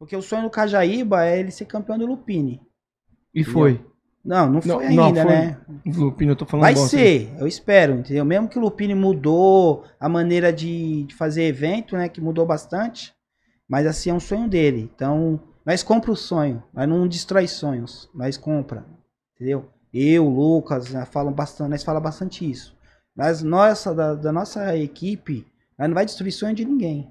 Porque o sonho do Cajaíba é ele ser campeão do Lupini. E foi. Não, não foi não, ainda, não foi né? Lupine, eu tô falando Vai ser, eu espero, entendeu? Mesmo que o Lupini mudou a maneira de, de fazer evento, né? Que mudou bastante. Mas assim, é um sonho dele. Então, nós compra o sonho. Nós não destrói sonhos. Nós compra. Entendeu? Eu, Lucas, né, nós falamos bastante, nós falamos bastante isso. Mas nossa, da, da nossa equipe, nós não vai destruir sonho de ninguém.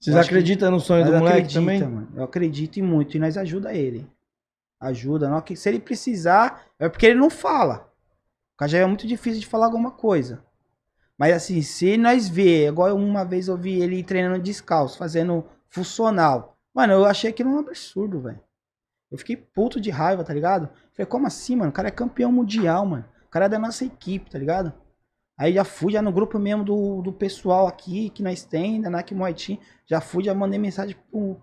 Vocês acreditam no sonho do moleque também? Mano, eu acredito e muito. E nós ajuda ele. Ajuda. Não, se ele precisar, é porque ele não fala. Porque já é muito difícil de falar alguma coisa. Mas assim, se nós ver, agora uma vez eu vi ele treinando descalço, fazendo funcional. Mano, eu achei aquilo um absurdo, velho. Eu fiquei puto de raiva, tá ligado? Falei, como assim, mano? O cara é campeão mundial, mano. O cara é da nossa equipe, tá ligado? Aí já fui, já no grupo mesmo do, do pessoal aqui, que nós tem, da né, NAC Moitim, já fui, já mandei mensagem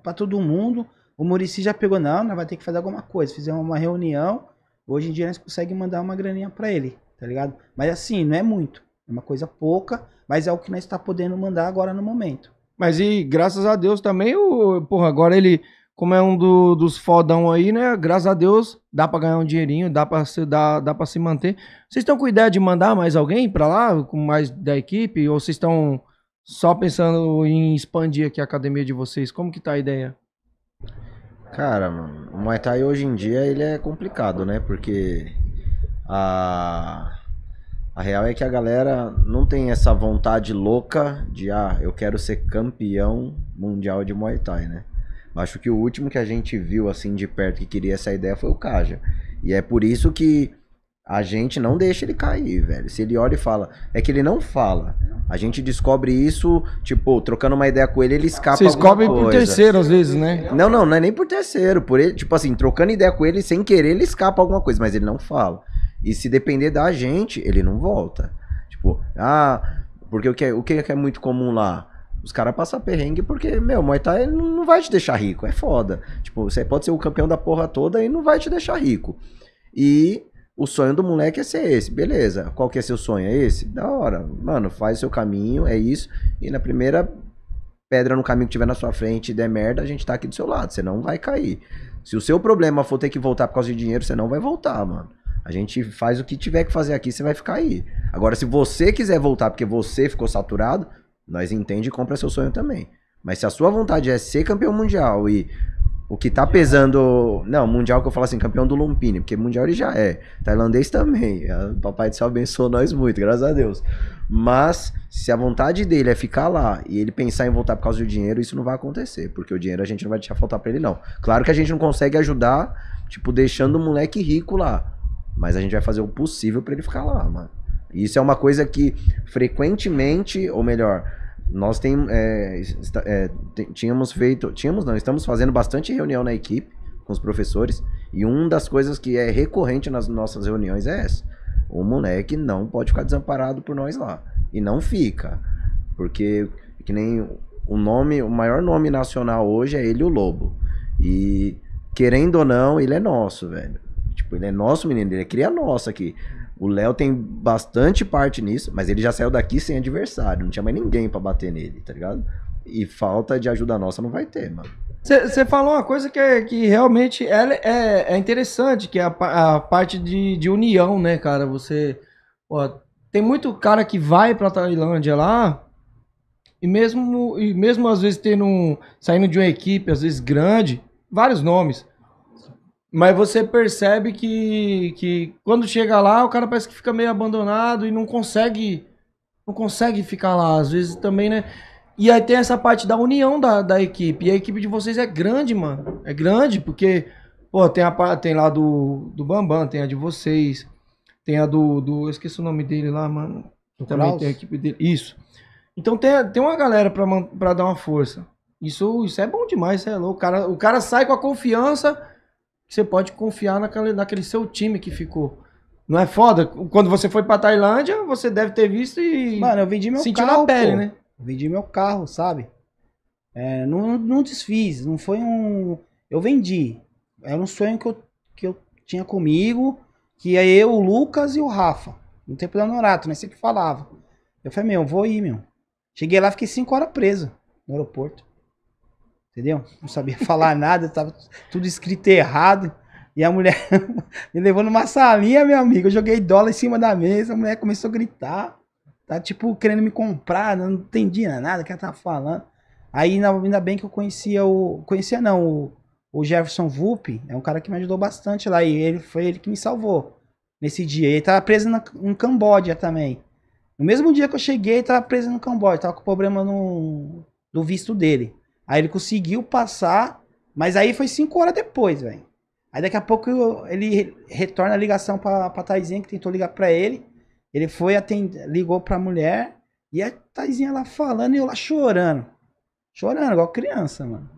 para todo mundo. O Murici já pegou, não, nós vai ter que fazer alguma coisa. Fizemos uma reunião, hoje em dia nós conseguimos mandar uma graninha para ele, tá ligado? Mas assim, não é muito, é uma coisa pouca, mas é o que nós está podendo mandar agora no momento. Mas e graças a Deus também, o, porra, agora ele como é um do, dos fodão aí, né? Graças a Deus, dá pra ganhar um dinheirinho, dá pra se, dá, dá pra se manter. Vocês estão com ideia de mandar mais alguém pra lá, com mais da equipe? Ou vocês estão só pensando em expandir aqui a academia de vocês? Como que tá a ideia? Cara, mano, o Muay Thai hoje em dia ele é complicado, né? Porque a... A real é que a galera não tem essa vontade louca de, ah, eu quero ser campeão mundial de Muay Thai, né? Acho que o último que a gente viu assim de perto que queria essa ideia foi o Caja. E é por isso que a gente não deixa ele cair, velho. Se ele olha e fala, é que ele não fala. A gente descobre isso, tipo, trocando uma ideia com ele, ele escapa. Você descobre por terceiro, às vezes, né? Não, não, não é nem por terceiro. Por ele, tipo assim, trocando ideia com ele, sem querer, ele escapa alguma coisa, mas ele não fala. E se depender da gente, ele não volta. Tipo, ah, porque o que é, o que é, é muito comum lá? Os caras passam perrengue porque, meu, Muay Thai não vai te deixar rico, é foda. Tipo, você pode ser o campeão da porra toda e não vai te deixar rico. E o sonho do moleque é ser esse, beleza. Qual que é seu sonho? É esse? Da hora. Mano, faz seu caminho, é isso. E na primeira pedra no caminho que tiver na sua frente e der merda, a gente tá aqui do seu lado. Você não vai cair. Se o seu problema for ter que voltar por causa de dinheiro, você não vai voltar, mano. A gente faz o que tiver que fazer aqui, você vai ficar aí. Agora, se você quiser voltar porque você ficou saturado, nós entende e compra seu sonho também. Mas se a sua vontade é ser campeão mundial e o que tá pesando. Não, mundial que eu falo assim, campeão do Lumpini, porque mundial ele já é. Tailandês também. É, o papai do céu abençoou nós muito, graças a Deus. Mas se a vontade dele é ficar lá e ele pensar em voltar por causa do dinheiro, isso não vai acontecer, porque o dinheiro a gente não vai deixar faltar para ele, não. Claro que a gente não consegue ajudar, tipo, deixando o moleque rico lá. Mas a gente vai fazer o possível para ele ficar lá, mano isso é uma coisa que frequentemente, ou melhor, nós tem, é, está, é, tínhamos feito, tínhamos não, estamos fazendo bastante reunião na equipe com os professores e uma das coisas que é recorrente nas nossas reuniões é essa: o moleque não pode ficar desamparado por nós lá e não fica, porque que nem o nome, o maior nome nacional hoje é ele o Lobo e querendo ou não ele é nosso, velho. Tipo, ele é nosso menino, ele é cria nossa aqui. O Léo tem bastante parte nisso, mas ele já saiu daqui sem adversário, não tinha mais ninguém para bater nele, tá ligado? E falta de ajuda nossa não vai ter, mano. Você falou uma coisa que, é, que realmente é, é, é interessante, que é a, a parte de, de, união, né, cara? Você. Ó, tem muito cara que vai pra Tailândia lá, e mesmo, e mesmo às vezes tendo um, saindo de uma equipe, às vezes grande, vários nomes. Mas você percebe que, que quando chega lá, o cara parece que fica meio abandonado e não consegue não consegue ficar lá. Às vezes também, né? E aí tem essa parte da união da, da equipe. E a equipe de vocês é grande, mano. É grande, porque, pô, tem, a, tem lá do, do Bambam, tem a de vocês, tem a do. do eu esqueci o nome dele lá, mano. também tem a equipe dele. Isso. Então tem, tem uma galera pra, pra dar uma força. Isso, isso é bom demais, é louco. O cara, o cara sai com a confiança você pode confiar naquele, naquele seu time que ficou. Não é foda? Quando você foi pra Tailândia, você deve ter visto e. Mano, eu vendi meu carro. Sentiu na pele, pô. né? vendi meu carro, sabe? É, não, não desfiz, não foi um. Eu vendi. Era um sonho que eu, que eu tinha comigo, que é eu, o Lucas e o Rafa. No tempo da Norato, né? Sempre falava. Eu falei, meu, eu vou ir, meu. Cheguei lá, fiquei cinco horas preso no aeroporto entendeu? Não sabia falar nada, tava tudo escrito errado. E a mulher me levou numa salinha, meu amigo. Eu joguei dólar em cima da mesa, a mulher começou a gritar. Tá tipo querendo me comprar, não entendi nada que ela tava falando. Aí ainda bem que eu conhecia o. Conhecia não, o, o Jefferson Vup, é um cara que me ajudou bastante lá. E ele foi ele que me salvou nesse dia. Ele tava preso na, no Camboja também. No mesmo dia que eu cheguei, ele tava preso no Camboja, tava com problema no, do visto dele. Aí ele conseguiu passar, mas aí foi cinco horas depois, velho. Aí daqui a pouco eu, ele retorna a ligação pra, pra Taizinha, que tentou ligar pra ele. Ele foi, atend... ligou pra mulher, e a Taizinha lá falando e eu lá chorando. Chorando, igual criança, mano.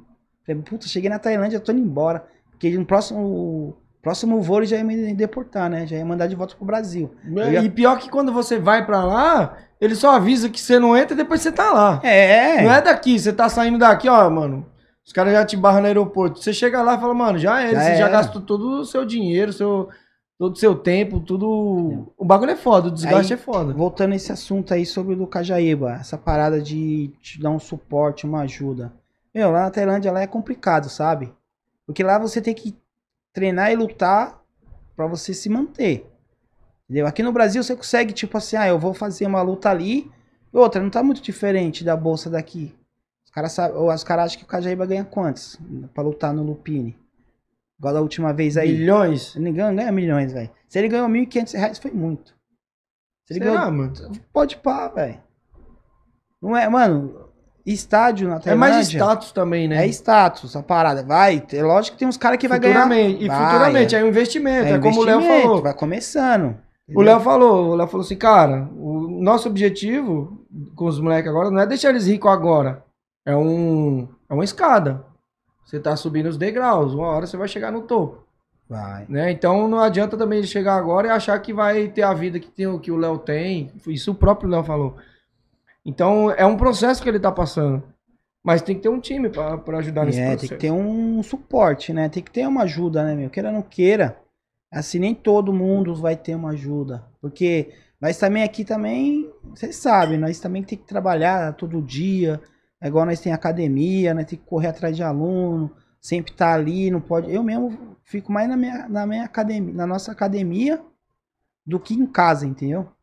Falei, puta, cheguei na Tailândia, tô indo embora. Porque no próximo Próximo voo ele já ia me deportar, né? Já ia mandar de volta pro Brasil. Né? E pior que quando você vai pra lá, ele só avisa que você não entra e depois você tá lá. É, é. Não é daqui, você tá saindo daqui, ó, mano. Os caras já te barram no aeroporto. Você chega lá e fala, mano, já é, Já você já gastou todo o seu dinheiro, seu, todo o seu tempo, tudo. O bagulho é foda, o desgaste Aí- é foda. Voltando a esse assunto aí sobre o do Cajaíba, essa parada de te dar um suporte, uma ajuda. Meu, lá na Tailândia lá é complicado, sabe? Porque lá você tem que treinar e lutar para você se manter. Entendeu? Aqui no Brasil você consegue, tipo assim, ah, eu vou fazer uma luta ali, outra, não tá muito diferente da bolsa daqui. Os caras sabem, caras acham que o Cajaíba ganha quantos para lutar no Lupini? Igual da última vez aí. Milhões? Ninguém ganha, ganha milhões, velho. Se ele ganhou 1.500 reais, foi muito. Se ele Será, ganhou... mano? Pode pá, velho. Não é, mano estádio na Tailândia. É mais status também, né? É status, a parada. Vai, é lógico que tem uns caras que vai ganhar. E vai, futuramente, é, é um investimento, é, é investimento, como o Léo falou. Vai começando. O Léo falou, o Léo falou assim, cara, o nosso objetivo com os moleques agora não é deixar eles ricos agora. É, um, é uma escada. Você tá subindo os degraus, uma hora você vai chegar no topo. Vai. Né? Então não adianta também chegar agora e achar que vai ter a vida que, tem, que o Léo tem. Isso o próprio Léo falou. Então é um processo que ele tá passando. Mas tem que ter um time para ajudar nesse é, processo. Tem que ter um suporte, né? Tem que ter uma ajuda, né, meu? Queira ou não queira, assim, nem todo mundo vai ter uma ajuda. Porque nós também aqui também, vocês sabem, nós também tem que trabalhar todo dia. É igual nós tem academia, né? Tem que correr atrás de aluno, sempre tá ali, não pode. Eu mesmo fico mais na minha, na minha academia, na nossa academia do que em casa, entendeu?